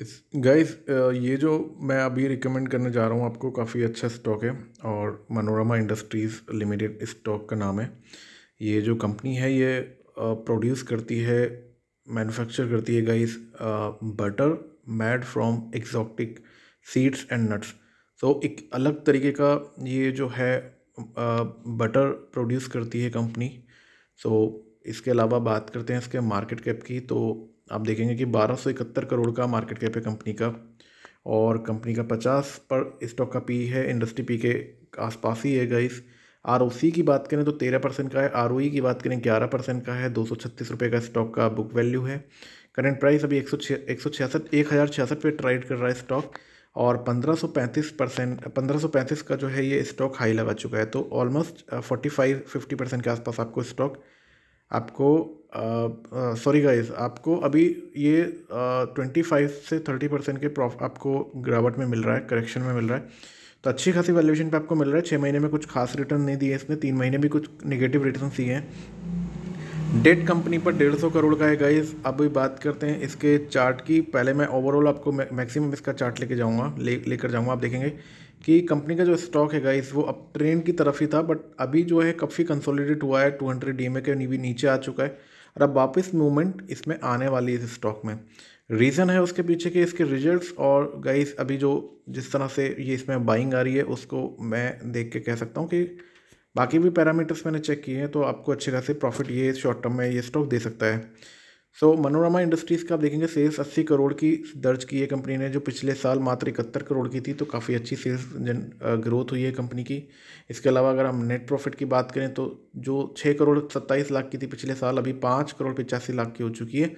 इस गाइस ये जो मैं अभी रिकमेंड करने जा रहा हूँ आपको काफ़ी अच्छा स्टॉक है और मनोरमा इंडस्ट्रीज़ लिमिटेड स्टॉक का नाम है ये जो कंपनी है ये प्रोड्यूस करती है मैन्युफैक्चर करती है guys butter made from exotic seeds and nuts तो एक अलग तरीके का ये जो है बटर प्रोड्यूस करती है कंपनी सो so, इसके अलावा बात करते हैं इसके मार्केट कैप की तो आप देखेंगे कि बारह सौ इकहत्तर करोड़ का मार्केट कैप है कंपनी का और कंपनी का पचास पर स्टॉक का पी है इंडस्ट्री पी के आसपास ही है गाइस आर की बात करें तो तेरह परसेंट का है आर e की बात करें ग्यारह परसेंट का है दो सौ छत्तीस रुपये का स्टॉक का बुक वैल्यू है करंट प्राइस अभी एक सौ छ एक सौ छियासठ एक हज़ार छियासठ पे ट्रेड कर रहा है स्टॉक और पंद्रह सौ पैंतीस परसेंट पंद्रह सौ पैंतीस का जो है ये स्टॉक हाई लगा चुका है तो almost forty five fifty percent के आसपास आपको स्टॉक आपको सॉरी गाइस आपको अभी ये ट्वेंटी फाइव से थर्टी परसेंट के प्रॉफ आपको गिरावट में मिल रहा है करेक्शन में मिल रहा है तो अच्छी खासी वैल्यूएशन पे आपको मिल रहा है छः महीने में कुछ खास रिटर्न नहीं दिए इसने तीन महीने भी कुछ निगेटिव रिटर्न दिए हैं डेट कंपनी पर डेढ़ सौ करोड़ का है गाइस अभी बात करते हैं इसके चार्ट की पहले मैं ओवरऑल आपको मैक्सिमम इसका चार्ट लेके जाऊँगा ले लेकर जाऊँगा आप देखेंगे कि कंपनी का जो स्टॉक है गाइस वो अब ट्रेंड की तरफ ही था बट अभी जो है काफ़ी कंसोलिडेट हुआ है टू हंड्रेड डी के भी नीचे आ चुका है और अब वापस मूवमेंट इसमें आने वाली है इस स्टॉक में रीज़न है उसके पीछे के इसके रिजल्ट्स और गाइस अभी जो जिस तरह से ये इसमें बाइंग आ रही है उसको मैं देख के कह सकता हूँ कि बाकी भी पैरामीटर्स मैंने चेक किए हैं तो आपको अच्छे खासे प्रॉफिट ये शॉर्ट टर्म में ये स्टॉक दे सकता है सो so, मनोरमा इंडस्ट्रीज़ का आप देखेंगे सेल्स अस्सी करोड़ की दर्ज की है कंपनी ने जो पिछले साल मात्र इकहत्तर करोड़ की थी तो काफ़ी अच्छी सेल्स जन ग्रोथ हुई है कंपनी की इसके अलावा अगर हम नेट प्रॉफिट की बात करें तो जो छः करोड़ सत्ताईस लाख की थी पिछले साल अभी पाँच करोड़ पिचासी लाख की हो चुकी है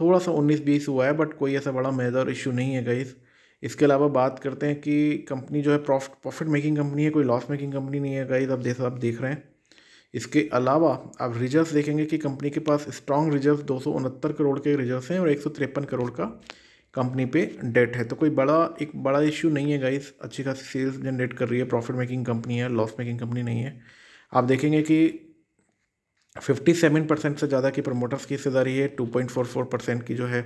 थोड़ा सा उन्नीस बीस हुआ है बट कोई ऐसा बड़ा मेजर इशू नहीं है गई इसके अलावा बात करते हैं कि कंपनी जो है प्रॉफिट प्रॉफिट मेकिंग कंपनी है कोई लॉस मेकिंग कंपनी नहीं है गई अब जैसा आप देख रहे हैं इसके अलावा आप रिजर्व देखेंगे कि कंपनी के पास स्ट्रॉन्ग रिजर्व दो करोड़ के रिजर्व हैं और एक करोड़ का कंपनी पे डेट है तो कोई बड़ा एक बड़ा इश्यू नहीं है गाइस अच्छी खासी सेल्स जनरेट कर रही है प्रॉफिट मेकिंग कंपनी है लॉस मेकिंग कंपनी नहीं है आप देखेंगे कि 57 परसेंट से ज़्यादा की प्रमोटर्स की हिस्सेदारी है 2.44 परसेंट की जो है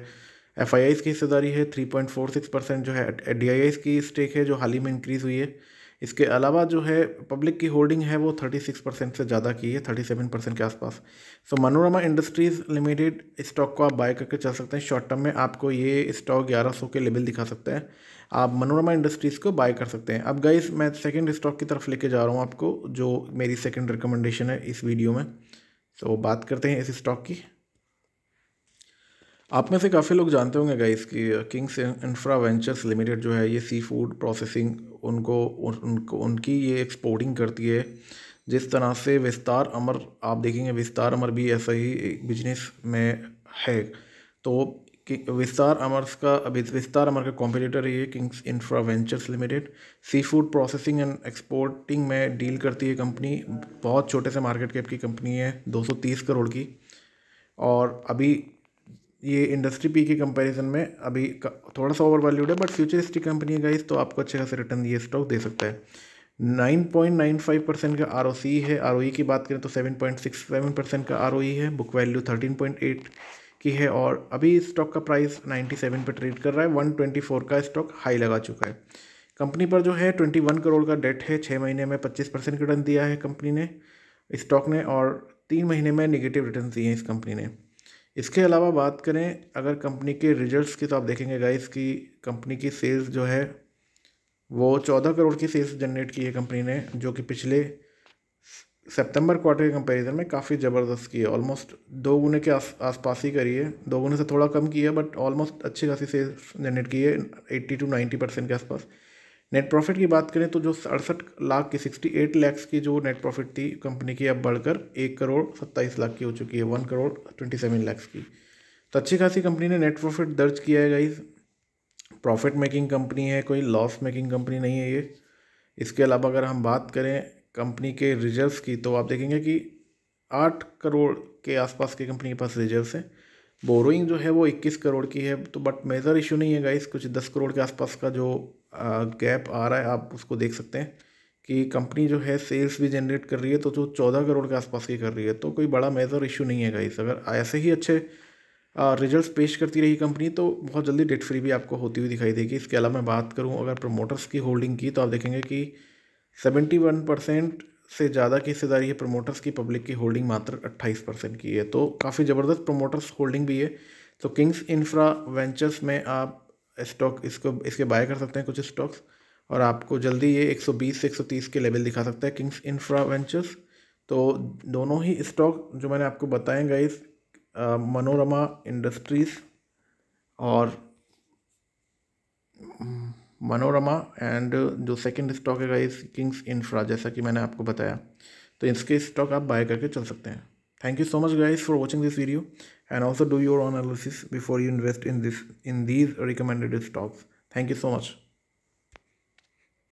एफ की हिस्सेदारी है 3.46 परसेंट जो है डी की स्टेक है जो हाल ही में इंक्रीज़ हुई है इसके अलावा जो है पब्लिक की होल्डिंग है वो 36 परसेंट से ज़्यादा की है 37 परसेंट के आसपास so so, Manorama Industries Limited stock को आप बाय करके चल सकते हैं शॉर्ट टर्म में आपको ये स्टॉक ग्यारह के लेवल दिखा सकता है आप मनोरमा इंडस्ट्रीज़ को बाय कर सकते हैं अब गाइज मैं सेकेंड स्टॉक की तरफ लेके जा रहा हूँ आपको जो मेरी सेकेंड रिकमेंडेशन है इस वीडियो में तो so, बात करते हैं इस स्टॉक की आप में से काफ़ी लोग जानते होंगे गाइस कि किंग्स इंफ्रा वेंचर्स लिमिटेड जो है ये सी फूड प्रोसेसिंग उनको उन, उनको उनकी ये एक्सपोर्टिंग करती है जिस तरह से विस्तार अमर आप देखेंगे विस्तार अमर भी ऐसा ही बिजनेस में है तो विस्तार अमर्स का अभी विस्तार अमर का कॉम्पिटिटर ये Kings Infra Ventures Limited seafood processing and exporting में डील करती है कंपनी बहुत छोटे से मार्केट कैप की कंपनी है 230 करोड़ की और अभी ये इंडस्ट्री पी के कंपैरिजन में अभी थोड़ा सा ओवर वैल्यूड है बट फ्यूचरिस्टिक कंपनी है गाइस तो आपको अच्छे खासे रिटर्न ये स्टॉक दे सकता है 9.95 परसेंट का आर है आर e की बात करें तो 7.67 परसेंट का आर e है बुक वैल्यू 13.8 की है और अभी स्टॉक का प्राइस 97 पर ट्रेड कर रहा है 124 का स्टॉक हाई लगा चुका है कंपनी पर जो है 21 करोड़ का डेट है छः महीने में 25 परसेंट रिटर्न दिया है कंपनी ने स्टॉक ने और तीन महीने में निगेटिव रिटर्न दिए हैं इस कंपनी ने इसके अलावा बात करें अगर कंपनी के रिजल्ट्स की तो आप देखेंगे गाइस की कंपनी की सेल्स जो है वो चौदह करोड़ की सेल्स जनरेट की है कंपनी ने जो कि पिछले सितंबर क्वार्टर के कंपैरिजन में काफ़ी ज़बरदस्त की है ऑलमोस्ट दो गुने के आस पास ही करी है दो गुने से थोड़ा कम किया है बट ऑलमोस्ट अच्छी खासी सेल्स जनरेट की है एट्टी टू नाइन्टी परसेंट के आसपास नेट प्रॉफिट की बात करें तो जो अड़सठ लाख की सिक्सटी एट लैक्स की जो नेट प्रॉफिट थी कंपनी की अब बढ़कर एक करोड़ सत्ताईस लाख की हो चुकी है one crore twenty seven lakhs की तो अच्छी खासी कंपनी ने नेट प्रॉफिट दर्ज किया है गाइज प्रॉफिट मेकिंग कंपनी है कोई लॉस मेकिंग कंपनी नहीं है ये इसके अलावा अगर हम बात करें कंपनी के रिजर्व्स की तो आप देखेंगे कि आठ करोड़ के आसपास की कंपनी के पास रिजर्व्स हैं बोरोइंग जो है वो इक्कीस करोड़ की है तो बट मेजर इशू नहीं है गाइस कुछ दस करोड़ के आसपास का जो गैप आ रहा है आप उसको देख सकते हैं कि कंपनी जो है सेल्स भी जनरेट कर रही है तो जो चौदह करोड़ के आसपास की कर रही है तो कोई बड़ा मेजर इशू नहीं है गाइस अगर ऐसे ही अच्छे रिजल्ट्स पेश करती रही कंपनी तो बहुत जल्दी डेट फ्री भी आपको होती हुई दिखाई देगी इसके अलावा मैं बात करूँ अगर प्रमोटर्स की होल्डिंग की तो आप देखेंगे कि सेवेंटी वन परसेंट से ज़्यादा की हिस्सेदारी है प्रमोटर्स की पब्लिक की होल्डिंग मात्र अट्ठाईस परसेंट की है तो काफ़ी ज़बरदस्त प्रमोटर्स होल्डिंग भी है तो किंग्स इंफ्रा वेंचर्स में आप स्टॉक इसको इसके बाय कर सकते हैं कुछ स्टॉक्स और आपको जल्दी ये 120 से 130 के लेवल दिखा सकता है किंग्स इंफ्रा वेंचर्स तो दोनों ही स्टॉक जो मैंने आपको बताए गए मनोरमा इंडस्ट्रीज और मनोरमा एंड जो सेकंड स्टॉक है गाइस किंग्स इंफ्रा जैसा कि मैंने आपको बताया तो इसके स्टॉक आप बाय करके चल सकते हैं thank you so much guys for watching this video and also do your own analysis before you invest in this in these recommended stocks thank you so much